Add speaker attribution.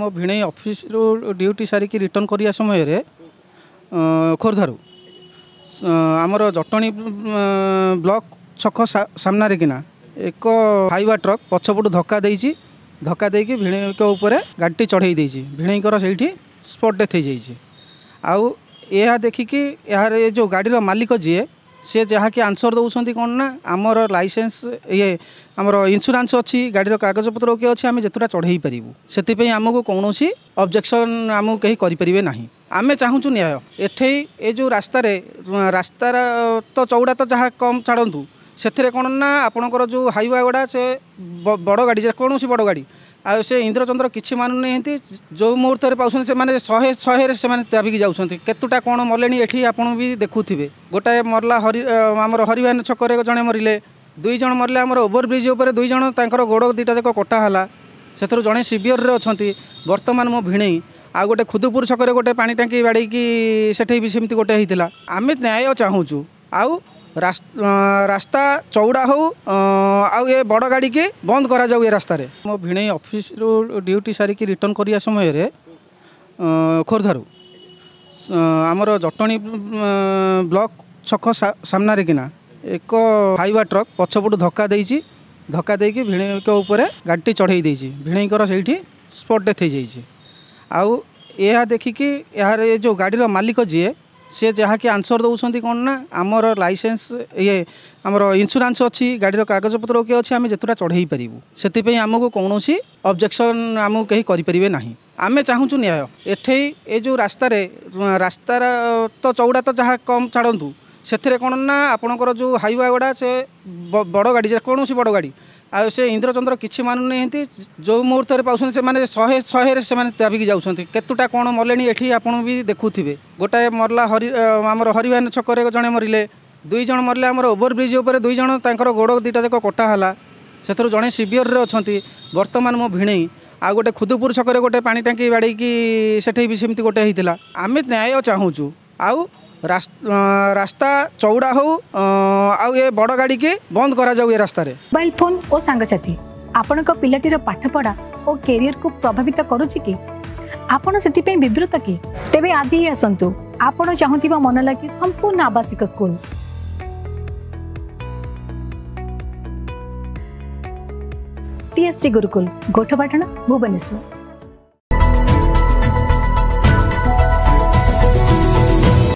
Speaker 1: ମୋ ଭିଣେଇ ଅଫିସରୁ ଡ୍ୟୁଟି ସାରିକି ରିଟର୍ଣ୍ଣ କରିବା ସମୟରେ ଖୋର୍ଦ୍ଧାରୁ ଆମର ଜଟଣୀ ବ୍ଲକ ଛକ ସାମ୍ନାରେ କିନା ଏକ ହାଇୱା ଟ୍ରକ୍ ପଛପଟୁ ଧକ୍କା ଦେଇଛି ଧକ୍କା ଦେଇକି ଭିଣେଇଙ୍କ ଉପରେ ଗାଡ଼ିଟି ଚଢ଼େଇ ଦେଇଛି ଭିଣେଇଙ୍କର ସେଇଠି ସ୍ପଟ୍ ଡେଥ୍ ହେଇଯାଇଛି ଆଉ ଏହା ଦେଖିକି ଏହାର ଏ ଯେଉଁ ଗାଡ଼ିର ମାଲିକ ଯିଏ সে যাকে আনসর দৌঁচ কোণ না আমার লাইসেন্স ইয়ে আমার ইন্সুরান্স অছি গাড়ির কাগজপত্র কে অছি আমি যেতটা চড়াই পারিবু সেই আমি কৌশি অবজেকশন আমি কে করে না আমি চাহু ন্যায় এঠেই এই যে রাস্তায় রাস্তার তো চৌড়া তো যা কম ছাড়ু ସେଥିରେ କ'ଣ ନା ଆପଣଙ୍କର ଯେଉଁ ହାଇୱା ଗୁଡ଼ା ସେ ବଡ଼ ଗାଡ଼ି ଯେକୌଣସି ବଡ଼ ଗାଡ଼ି ଆଉ ସେ ଇନ୍ଦ୍ରଚନ୍ଦ୍ର କିଛି ମାନୁନାହାନ୍ତି ଯେଉଁ ମୁହୂର୍ତ୍ତରେ ପାଉଛନ୍ତି ସେମାନେ ଶହେ ଶହେରେ ସେମାନେ ଦାବିକି ଯାଉଛନ୍ତି କେତୁଟା କ'ଣ ମଲେଣି ଏଠି ଆପଣ ବି ଦେଖୁଥିବେ ଗୋଟାଏ ମରିଲା ହରି ଆମର ହରିଭାନ ଛକରେ ଜଣେ ମରିଲେ ଦୁଇ ଜଣ ମରିଲେ ଆମର ଓଭରବ୍ରିଜ୍ ଉପରେ ଦୁଇ ଜଣ ତାଙ୍କର ଗୋଡ଼ ଦୁଇଟା ଯାକ କଟା ହେଲା ସେଥିରୁ ଜଣେ ସିଭିଅର୍ରେ ଅଛନ୍ତି ବର୍ତ୍ତମାନ ମୋ ଭିଣେଇ ଆଉ ଗୋଟେ ଖୁଦୁପୁର ଛକରେ ଗୋଟେ ପାଣି ଟାଙ୍କି ବାଡ଼େଇକି ସେଠି ବି ସେମିତି ଗୋଟେ ହେଇଥିଲା ଆମେ ନ୍ୟାୟ ଚାହୁଁଛୁ ଆଉ ରାସ୍ତା ଚଉଡ଼ା ହଉ ଆଉ ଏ ବଡ଼ ଗାଡ଼ିକି ବନ୍ଦ କରାଯାଉ ଏ ରାସ୍ତାରେ ମୋ ଭିଣେଇ ଅଫିସରୁ ଡ୍ୟୁଟି ସାରିକି ରିଟର୍ଣ୍ଣ କରିବା ସମୟରେ ଖୋର୍ଦ୍ଧାରୁ ଆମର ଜଟଣୀ ବ୍ଲକ ଛକ ସାମ୍ନାରେ କିନା ଏକ ଫାଇବା ଟ୍ରକ୍ ପଛପଟୁ ଧକ୍କା ଦେଇଛି ଧକ୍କା ଦେଇକି ଭିଣେଇଙ୍କ ଉପରେ ଗାଡ଼ିଟି ଚଢ଼େଇ ଦେଇଛି ଭିଣେଇଙ୍କର ସେଇଠି ସ୍ପଟ୍ ଡେଥ୍ ହେଇଯାଇଛି ଆଉ ଏହା ଦେଖିକି ଏହାର ଏ ଯେଉଁ ଗାଡ଼ିର ମାଲିକ ଯିଏ সি যাকে আনসর দৌঁচ কোণ না আমার লাইসেন্স ইয়ে আমার ইন্সুরান্স অছি গাড়ির কাগজপত্র ওকে অছি আমি যেতুটা চড়াই পারিবু সেপাই আমি কৌশি অবজেকশন আমি কে করে না আমি চাহুছু ন্যায় এঠে এ যে রাস্তার রাস্তার তো চৌড়া তো যা কম ছাড়ু সেথে কোণ না আপনার যে হাইওয়ে গুড়া সে বড় গাড়ি যেকোন বড় গাড়ি ଆଉ ସେ ଇନ୍ଦ୍ରଚନ୍ଦ୍ର କିଛି ମାନୁନାହାନ୍ତି ଯେଉଁ ମୁହୂର୍ତ୍ତରେ ପାଉଛନ୍ତି ସେମାନେ ଶହେ ଶହେରେ ସେମାନେ ଦାବିକି ଯାଉଛନ୍ତି କେତୁଟା କ'ଣ ମଲେଣି ଏଠି ଆପଣ ବି ଦେଖୁଥିବେ ଗୋଟାଏ ମରିଲା ହରି ଆମର ହରିବାନ ଛକରେ ଜଣେ ମରିଲେ ଦୁଇ ଜଣ ମରିଲେ ଆମର ଓଭରବ୍ରିଜ୍ ଉପରେ ଦୁଇ ଜଣ ତାଙ୍କର ଗୋଡ଼ ଦୁଇଟା ଯାକ କଟା ହେଲା ସେଥିରୁ ଜଣେ ସିଭିଅର୍ରେ ଅଛନ୍ତି ବର୍ତ୍ତମାନ ମୁଁ ଭିଣେଇ ଆଉ ଗୋଟେ ଖୁଦୁପୁର ଛକରେ ଗୋଟେ ପାଣି ଟାଙ୍କି ବାଡ଼େଇକି ସେଠି ବି ସେମିତି ଗୋଟେ ହେଇଥିଲା ଆମେ ନ୍ୟାୟ ଚାହୁଁଛୁ ଆଉ ରାସ୍ତା ଚଉଡ଼ା ହଉ ଆଉ ଏ ବଡ଼ ଗାଡ଼ିକି ବନ୍ଦ କରାଯାଉ ଏ ରାସ୍ତାରେ ମୋବାଇଲ ଫୋନ ଓ ସାଙ୍ଗସାଥି ଆପଣଙ୍କ ପିଲାଟିର ପାଠପଢ଼ା ଓ କେରିୟରକୁ ପ୍ରଭାବିତ କରୁଛି କି ଆପଣ ସେଥିପାଇଁ ବିବୃତ କି ତେବେ ଆଜି ହିଁ ଆସନ୍ତୁ ଆପଣ ଚାହୁଁଥିବା ମନ ଲାଗି ସମ୍ପୂର୍ଣ୍ଣ ଆବାସିକ ସ୍କୁଲ ଟିଏସ୍ସି ଗୁରୁକୁଲ ଗୋଠପାଟଣା ଭୁବନେଶ୍ୱର